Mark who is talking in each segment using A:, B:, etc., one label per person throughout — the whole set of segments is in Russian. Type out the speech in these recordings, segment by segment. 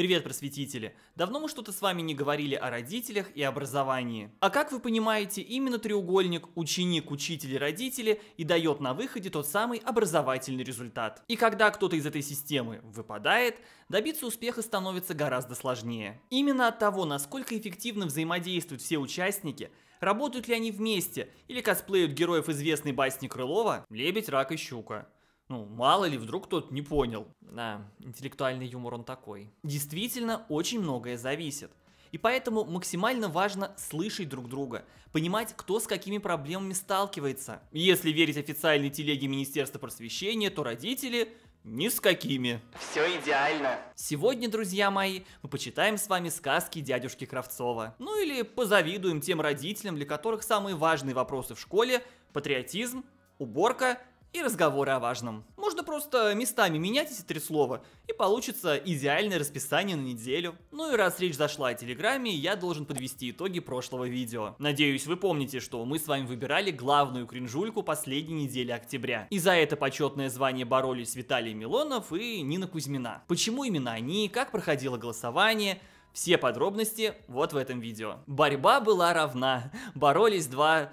A: Привет, просветители! Давно мы что-то с вами не говорили о родителях и образовании. А как вы понимаете, именно треугольник ученик, учитель, родители и дает на выходе тот самый образовательный результат. И когда кто-то из этой системы выпадает, добиться успеха становится гораздо сложнее. Именно от того, насколько эффективно взаимодействуют все участники, работают ли они вместе или косплеют героев известной басни Крылова «Лебедь, рак и щука». Ну, мало ли, вдруг кто-то не понял. Да, интеллектуальный юмор он такой. Действительно, очень многое зависит. И поэтому максимально важно слышать друг друга, понимать, кто с какими проблемами сталкивается. Если верить официальной телеге Министерства просвещения, то родители ни с какими. Все идеально. Сегодня, друзья мои, мы почитаем с вами сказки дядюшки Кравцова. Ну или позавидуем тем родителям, для которых самые важные вопросы в школе – патриотизм, уборка – и разговоры о важном. Можно просто местами менять эти три слова, и получится идеальное расписание на неделю. Ну и раз речь зашла о Телеграме, я должен подвести итоги прошлого видео. Надеюсь, вы помните, что мы с вами выбирали главную кринжульку последней недели октября. И за это почетное звание боролись Виталий Милонов и Нина Кузьмина. Почему именно они, как проходило голосование, все подробности вот в этом видео. Борьба была равна, боролись два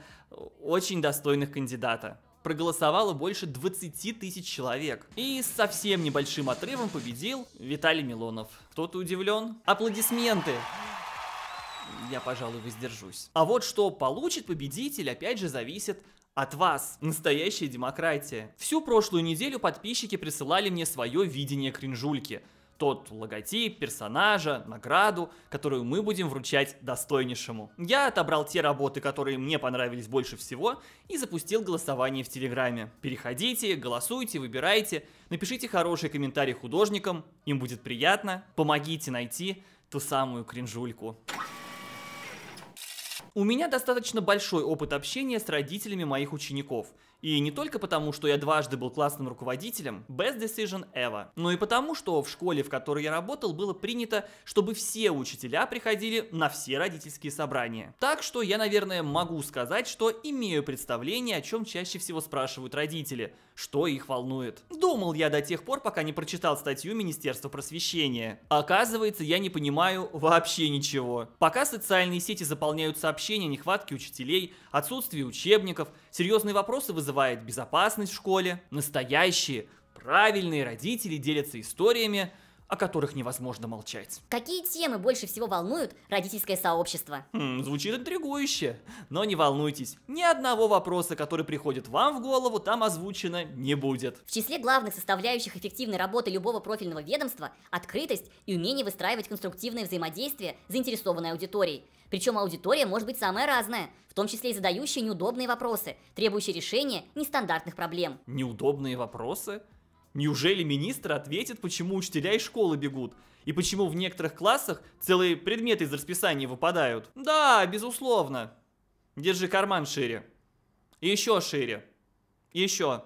A: очень достойных кандидата проголосовало больше 20 тысяч человек. И с совсем небольшим отрывом победил Виталий Милонов. Кто-то удивлен? Аплодисменты! Я, пожалуй, воздержусь. А вот что получит победитель, опять же, зависит от вас. Настоящая демократия. Всю прошлую неделю подписчики присылали мне свое видение кринжульки – тот логотип, персонажа, награду, которую мы будем вручать достойнейшему. Я отобрал те работы, которые мне понравились больше всего, и запустил голосование в Телеграме. Переходите, голосуйте, выбирайте, напишите хороший комментарий художникам, им будет приятно, помогите найти ту самую кринжульку. У меня достаточно большой опыт общения с родителями моих учеников – и не только потому, что я дважды был классным руководителем, best decision ever, но и потому, что в школе, в которой я работал, было принято, чтобы все учителя приходили на все родительские собрания. Так что я, наверное, могу сказать, что имею представление, о чем чаще всего спрашивают родители, что их волнует. Думал я до тех пор, пока не прочитал статью Министерства просвещения. Оказывается, я не понимаю вообще ничего. Пока социальные сети заполняют сообщения о нехватке учителей, отсутствии учебников – Серьезные вопросы вызывает безопасность в школе. Настоящие, правильные родители делятся историями, о которых невозможно молчать.
B: Какие темы больше всего волнуют родительское сообщество?
A: Хм, звучит интригующе. Но не волнуйтесь, ни одного вопроса, который приходит вам в голову, там озвучено не будет. В числе главных составляющих эффективной работы любого профильного ведомства – открытость и умение
B: выстраивать конструктивное взаимодействие с заинтересованной аудиторией. Причем аудитория может быть самая разная, в том числе и задающая неудобные вопросы, требующие решения нестандартных проблем.
A: Неудобные вопросы? Неужели министр ответит, почему учителя из школы бегут? И почему в некоторых классах целые предметы из расписания выпадают? Да, безусловно. Держи карман шире. И еще шире. И еще.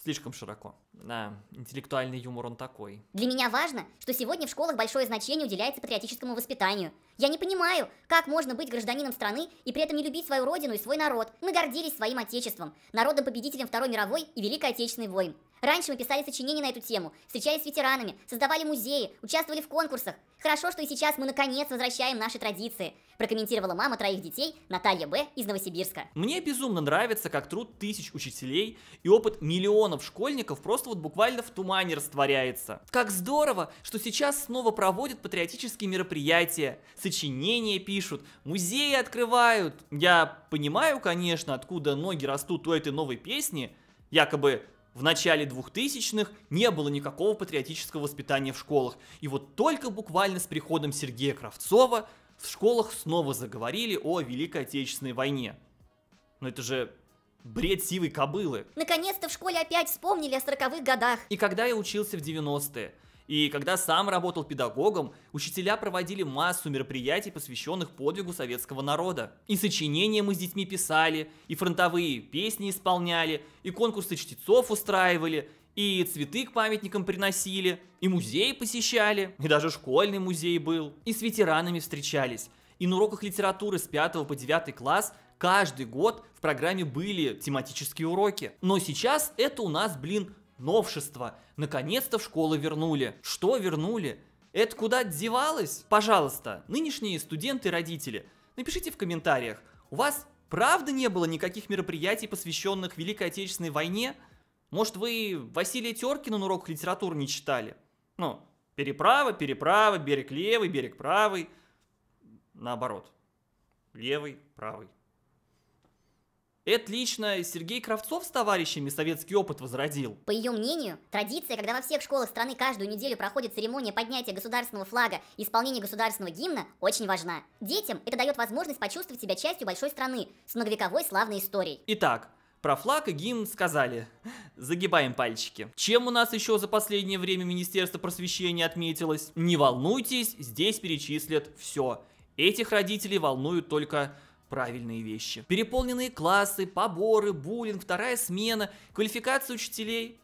A: Слишком широко. Да, интеллектуальный юмор он такой.
B: Для меня важно, что сегодня в школах большое значение уделяется патриотическому воспитанию. Я не понимаю, как можно быть гражданином страны и при этом не любить свою родину и свой народ. Мы гордились своим отечеством, народом-победителем Второй мировой и Великой Отечественной войны. Раньше мы писали сочинения на эту тему, встречались с ветеранами, создавали музеи, участвовали в конкурсах. Хорошо, что и сейчас мы наконец возвращаем наши традиции, прокомментировала мама троих детей Наталья Б. из Новосибирска.
A: Мне безумно нравится, как труд тысяч учителей и опыт миллионов школьников просто вот буквально в тумане растворяется. Как здорово, что сейчас снова проводят патриотические мероприятия, сочинения пишут, музеи открывают. Я понимаю, конечно, откуда ноги растут у этой новой песни, якобы в начале 2000-х не было никакого патриотического воспитания в школах. И вот только буквально с приходом Сергея Кравцова в школах снова заговорили о Великой Отечественной войне. Но это же бред сивой кобылы.
B: Наконец-то в школе опять вспомнили о сороковых годах.
A: И когда я учился в 90-е, и когда сам работал педагогом, учителя проводили массу мероприятий, посвященных подвигу советского народа. И сочинения мы с детьми писали, и фронтовые песни исполняли, и конкурсы чтецов устраивали, и цветы к памятникам приносили, и музей посещали, и даже школьный музей был, и с ветеранами встречались. И на уроках литературы с 5 по 9 класс каждый год в программе были тематические уроки. Но сейчас это у нас, блин, новшество. Наконец-то в школы вернули. Что вернули? Это куда девалось? Пожалуйста, нынешние студенты и родители, напишите в комментариях, у вас правда не было никаких мероприятий, посвященных Великой Отечественной войне? Может, вы Василия Теркина на уроках литературы не читали? Ну, переправа, переправа, берег левый, берег правый. Наоборот. Левый, правый. Это лично Сергей Кравцов с товарищами советский опыт возродил.
B: По ее мнению, традиция, когда во всех школах страны каждую неделю проходит церемония поднятия государственного флага и исполнения государственного гимна, очень важна. Детям это дает возможность почувствовать себя частью большой страны с многовековой славной историей.
A: Итак, про флаг и гимн сказали. Загибаем пальчики. Чем у нас еще за последнее время Министерство просвещения отметилось? Не волнуйтесь, здесь перечислят все. Этих родителей волнуют только правильные вещи. Переполненные классы, поборы, буллинг, вторая смена, квалификация учителей.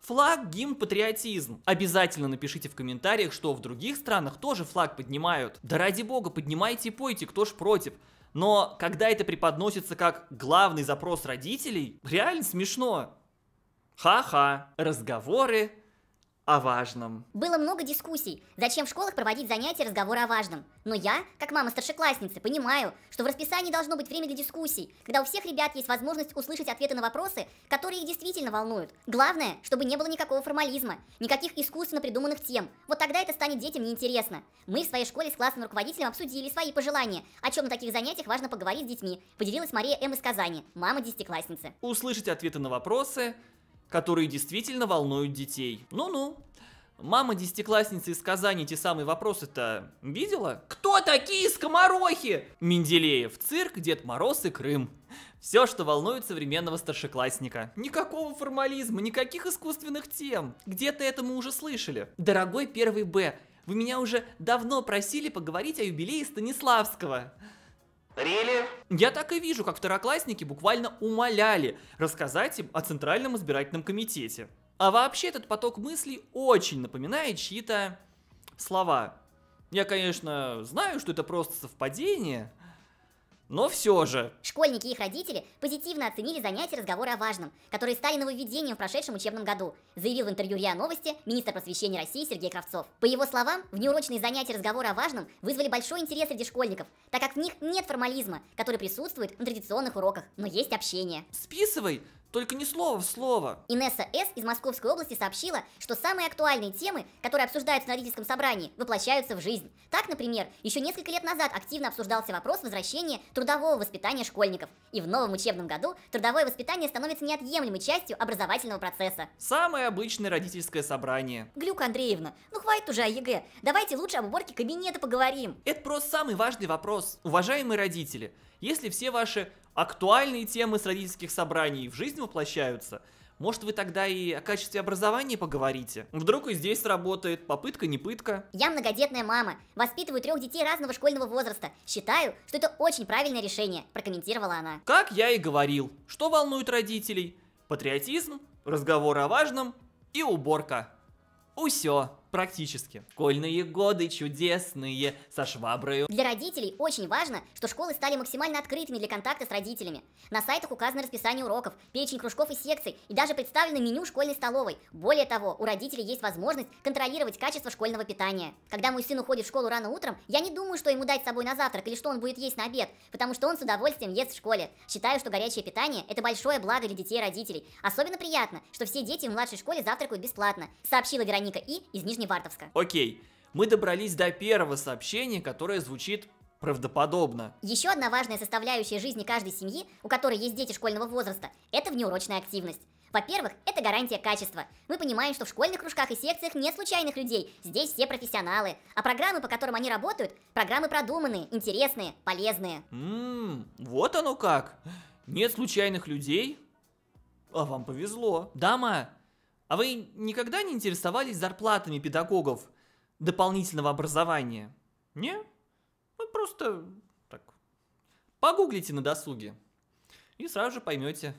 A: Флаг, гимн, патриотизм. Обязательно напишите в комментариях, что в других странах тоже флаг поднимают. Да ради бога, поднимайте и пойте, кто ж против. Но когда это преподносится как главный запрос родителей, реально смешно. Ха-ха, разговоры о важном.
B: Было много дискуссий, зачем в школах проводить занятия разговора о важном. Но я, как мама старшеклассницы, понимаю, что в расписании должно быть время для дискуссий, когда у всех ребят есть возможность услышать ответы на вопросы, которые их действительно волнуют. Главное, чтобы не было никакого формализма, никаких искусственно придуманных тем. Вот тогда это станет детям неинтересно. Мы в своей школе с классным руководителем обсудили свои пожелания, о чем на таких занятиях важно поговорить с детьми, поделилась Мария М. из Казани, мама десятиклассницы.
A: Услышать ответы на вопросы, которые действительно волнуют детей. Ну-ну. Мама десятиклассницы из Казани те самые вопросы-то видела? Кто такие скоморохи? Менделеев, цирк, Дед Мороз и Крым. Все, что волнует современного старшеклассника. Никакого формализма, никаких искусственных тем. Где-то это мы уже слышали. Дорогой первый Б, вы меня уже давно просили поговорить о юбилее Станиславского. Really? Я так и вижу, как второклассники буквально умоляли рассказать им о Центральном избирательном комитете. А вообще этот поток мыслей очень напоминает чьи-то слова. Я, конечно, знаю, что это просто совпадение, но все же.
B: Школьники и их родители позитивно оценили занятия разговора о важном, которые стали нововведением в прошедшем учебном году, заявил в интервью РИА Новости министр просвещения России Сергей Кравцов. По его словам, внеурочные занятия разговора о важном вызвали большой интерес среди школьников, так как в них нет формализма, который присутствует на традиционных уроках, но есть общение.
A: Списывай только не слово в слово.
B: Инесса С. из Московской области сообщила, что самые актуальные темы, которые обсуждаются на родительском собрании, воплощаются в жизнь. Так, например, еще несколько лет назад активно обсуждался вопрос возвращения трудового воспитания школьников. И в новом учебном году трудовое воспитание становится неотъемлемой частью образовательного
A: процесса. Самое обычное родительское собрание.
B: Глюк Андреевна, ну хватит уже о ЕГЭ. Давайте лучше об уборке кабинета поговорим.
A: Это просто самый важный вопрос. Уважаемые родители, если все ваши актуальные темы с родительских собраний в жизнь воплощаются, может, вы тогда и о качестве образования поговорите? Вдруг и здесь работает попытка не пытка. Я
B: многодетная мама, воспитываю трех детей разного школьного возраста. Считаю, что это очень правильное решение, прокомментировала она.
A: Как я и говорил, что волнует родителей? Патриотизм, разговор о важном и уборка. Усё. Практически. Школьные годы чудесные, со шваброю. Для
B: родителей очень важно, что школы стали максимально открытыми для контакта с родителями. На сайтах указано расписание уроков, перечень кружков и секций, и даже представлено меню школьной столовой. Более того, у родителей есть возможность контролировать качество школьного питания. Когда мой сын уходит в школу рано утром, я не думаю, что ему дать с собой на завтрак или что он будет есть на обед, потому что он с удовольствием ест в школе. Считаю, что горячее питание – это большое благо для детей и родителей. Особенно приятно, что все дети в младшей школе завтракают бесплатно, сообщила Вероника И из Нижнего Нижневартовска.
A: Окей, мы добрались до первого сообщения, которое звучит правдоподобно.
B: Еще одна важная составляющая жизни каждой семьи, у которой есть дети школьного возраста, это внеурочная активность. Во-первых, это гарантия качества. Мы понимаем, что в школьных кружках и секциях нет случайных людей, здесь все профессионалы. А программы, по которым они работают, программы продуманные, интересные, полезные.
A: Ммм, вот оно как. Нет случайных людей? А вам повезло. Дама, а вы никогда не интересовались зарплатами педагогов дополнительного образования? Не? Вы просто так погуглите на досуге и сразу же поймете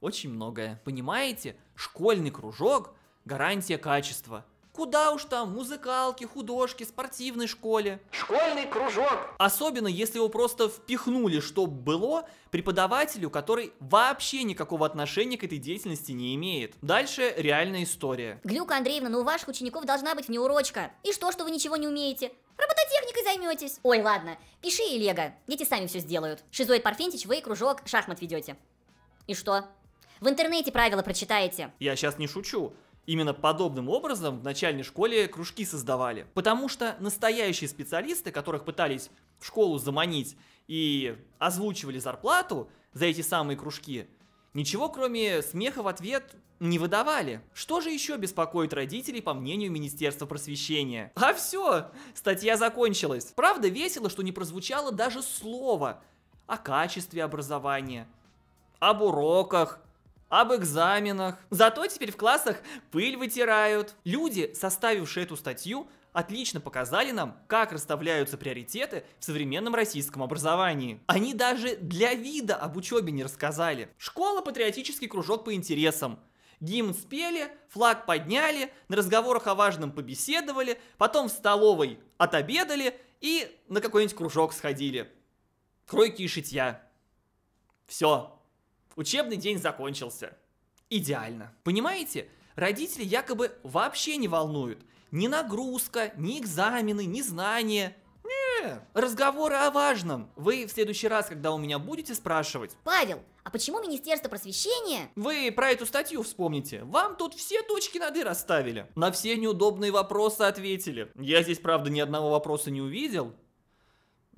A: очень многое. Понимаете, школьный кружок – гарантия качества – Куда уж там, музыкалки, художки, спортивной школе. Школьный кружок. Особенно, если его просто впихнули, что было, преподавателю, который вообще никакого отношения к этой деятельности не имеет. Дальше реальная история.
B: Глюка Андреевна, но ну у ваших учеников должна быть внеурочка. И что, что вы ничего не умеете? Робототехникой займетесь. Ой, ладно, пиши и лего, дети сами все сделают. Шизоид Парфентич, вы кружок шахмат ведете. И что? В интернете правила прочитаете.
A: Я сейчас не шучу. Именно подобным образом в начальной школе кружки создавали. Потому что настоящие специалисты, которых пытались в школу заманить и озвучивали зарплату за эти самые кружки, ничего кроме смеха в ответ не выдавали. Что же еще беспокоит родителей, по мнению Министерства просвещения? А все, статья закончилась. Правда весело, что не прозвучало даже слово о качестве образования, об уроках, об экзаменах. Зато теперь в классах пыль вытирают. Люди, составившие эту статью, отлично показали нам, как расставляются приоритеты в современном российском образовании. Они даже для вида об учебе не рассказали. Школа – патриотический кружок по интересам. Гимн спели, флаг подняли, на разговорах о важном побеседовали, потом в столовой отобедали и на какой-нибудь кружок сходили. Кройки и шитья. Все. Учебный день закончился. Идеально. Понимаете? Родители якобы вообще не волнуют. Ни нагрузка, ни экзамены, ни знания. Не, разговоры о важном. Вы в следующий раз, когда у меня будете спрашивать... Павел, а почему Министерство просвещения? Вы про эту статью вспомните. Вам тут все точки над «и» расставили. На все неудобные вопросы ответили. Я здесь, правда, ни одного вопроса не увидел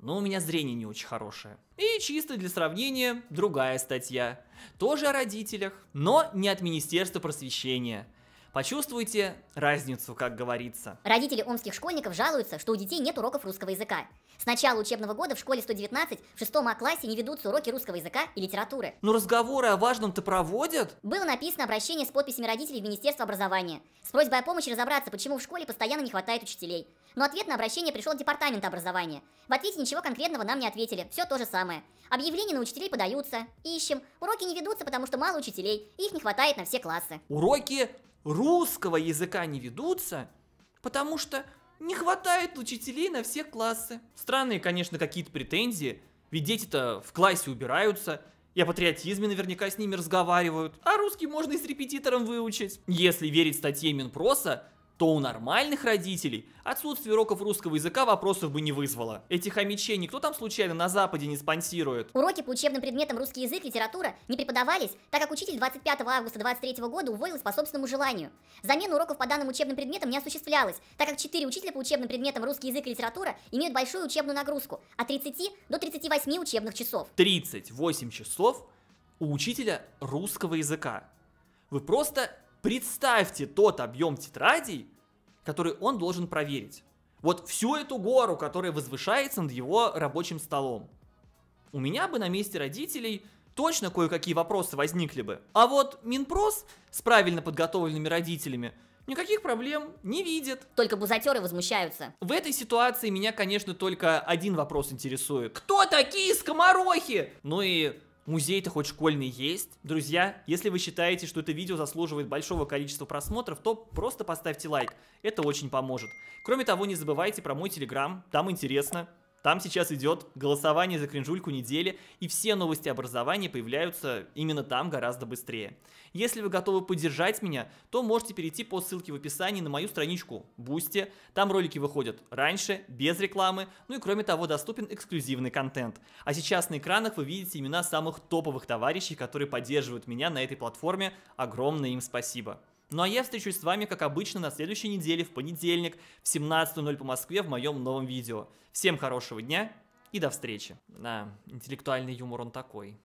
A: но у меня зрение не очень хорошее. И чисто для сравнения, другая статья. Тоже о родителях, но не от Министерства просвещения – Почувствуйте разницу, как говорится.
B: Родители омских школьников жалуются, что у детей нет уроков русского языка. С начала учебного года в школе 119 в шестом А классе не ведутся уроки русского языка и литературы.
A: Но разговоры о важном-то проводят? Было написано
B: обращение с подписями родителей в Министерство образования с просьбой о помощи разобраться, почему в школе постоянно не хватает учителей. Но ответ на обращение пришел от Департамента образования. В ответе ничего конкретного нам не ответили, все то же самое. Объявления на учителей подаются, ищем. Уроки не ведутся, потому что мало учителей, их не хватает на
A: все классы. Уроки русского языка не ведутся, потому что не хватает учителей на все классы. Странные, конечно, какие-то претензии, ведь дети-то в классе убираются, и о патриотизме наверняка с ними разговаривают, а русский можно и с репетитором выучить. Если верить статье Минпроса, то у нормальных родителей отсутствие уроков русского языка вопросов бы не вызвало. Эти хомячей никто там случайно на Западе не спонсирует?
B: Уроки по учебным предметам русский язык, литература не преподавались, так как учитель 25 августа 23 года уволилась по собственному желанию. Замена уроков по данным учебным предметам не осуществлялась, так как 4 учителя по учебным предметам русский язык и литература имеют большую учебную нагрузку от 30 до 38 учебных
A: часов. 38 часов у учителя русского языка. Вы просто Представьте тот объем тетрадей, который он должен проверить. Вот всю эту гору, которая возвышается над его рабочим столом. У меня бы на месте родителей точно кое-какие вопросы возникли бы. А вот Минпрос с правильно подготовленными родителями
B: никаких проблем не видит. Только бузатеры возмущаются.
A: В этой ситуации меня, конечно, только один вопрос интересует. Кто такие скоморохи? Ну и Музей-то хоть школьный есть. Друзья, если вы считаете, что это видео заслуживает большого количества просмотров, то просто поставьте лайк. Это очень поможет. Кроме того, не забывайте про мой телеграм, там интересно. Там сейчас идет голосование за кринжульку недели, и все новости образования появляются именно там гораздо быстрее. Если вы готовы поддержать меня, то можете перейти по ссылке в описании на мою страничку Boosty. Там ролики выходят раньше, без рекламы, ну и кроме того доступен эксклюзивный контент. А сейчас на экранах вы видите имена самых топовых товарищей, которые поддерживают меня на этой платформе. Огромное им спасибо. Ну а я встречусь с вами, как обычно, на следующей неделе, в понедельник, в 17.00 по Москве в моем новом видео. Всем хорошего дня и до встречи. На интеллектуальный юмор он такой.